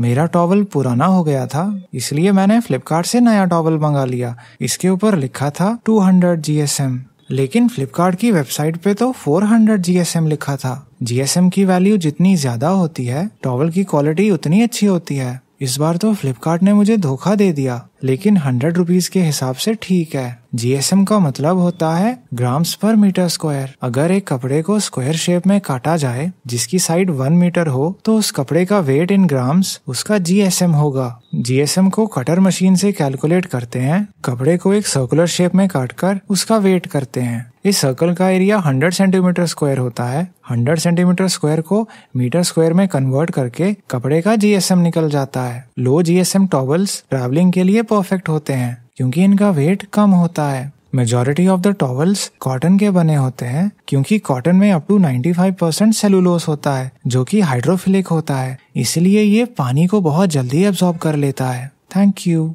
मेरा टॉवल पुराना हो गया था इसलिए मैंने फ्लिपकार्ट से नया टॉवल मंगा लिया इसके ऊपर लिखा था 200 हंड्रेड लेकिन फ्लिपकार्ट की वेबसाइट पे तो 400 हंड्रेड लिखा था जीएसएम की वैल्यू जितनी ज्यादा होती है टॉवल की क्वालिटी उतनी अच्छी होती है इस बार तो फ्लिपकार्ट ने मुझे धोखा दे दिया लेकिन हंड्रेड रुपीज के हिसाब से ठीक है जीएसएम का मतलब होता है ग्राम्स पर मीटर स्क्वायर अगर एक कपड़े को स्क्वायर शेप में काटा जाए जिसकी साइड वन मीटर हो तो उस कपड़े का वेट इन ग्राम्स उसका जीएसएम होगा जीएसएम को कटर मशीन से कैलकुलेट करते हैं कपड़े को एक सर्कुलर शेप में काट कर उसका वेट करते हैं इस सर्कल का एरिया 100 सेंटीमीटर स्क्वायर होता है 100 सेंटीमीटर स्क्वायर को मीटर स्क्वायर में कन्वर्ट करके कपड़े का जीएसएम निकल जाता है लो जीएसएम टॉवल्स ट्रैवलिंग के लिए परफेक्ट होते हैं क्योंकि इनका वेट कम होता है majority of the towels cotton के बने होते हैं क्योंकि कॉटन में अप टू 95 परसेंट सेलुलोस होता है जो कि हाइड्रोफिलिक होता है इसलिए ये पानी को बहुत जल्दी एब्जॉर्ब कर लेता है थैंक यू